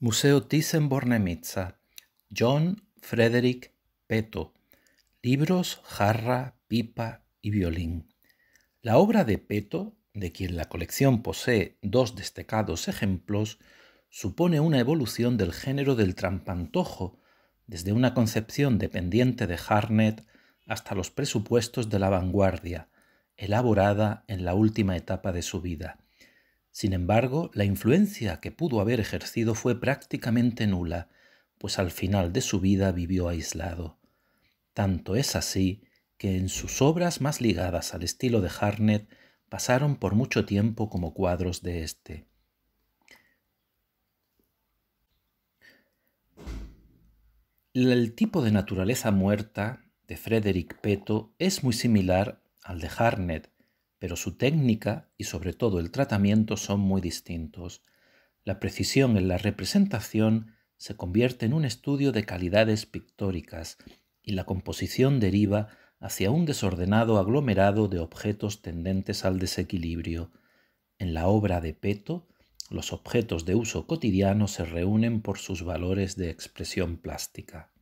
Museo Thyssen-Bornemisza, John Frederick Peto, libros, jarra, pipa y violín. La obra de Peto, de quien la colección posee dos destacados ejemplos, supone una evolución del género del trampantojo, desde una concepción dependiente de Harnett hasta los presupuestos de la vanguardia, elaborada en la última etapa de su vida. Sin embargo, la influencia que pudo haber ejercido fue prácticamente nula, pues al final de su vida vivió aislado. Tanto es así que en sus obras más ligadas al estilo de Harnett pasaron por mucho tiempo como cuadros de este. El tipo de naturaleza muerta de Frederick Peto es muy similar al de Harnett, pero su técnica y sobre todo el tratamiento son muy distintos. La precisión en la representación se convierte en un estudio de calidades pictóricas y la composición deriva hacia un desordenado aglomerado de objetos tendentes al desequilibrio. En la obra de Peto, los objetos de uso cotidiano se reúnen por sus valores de expresión plástica.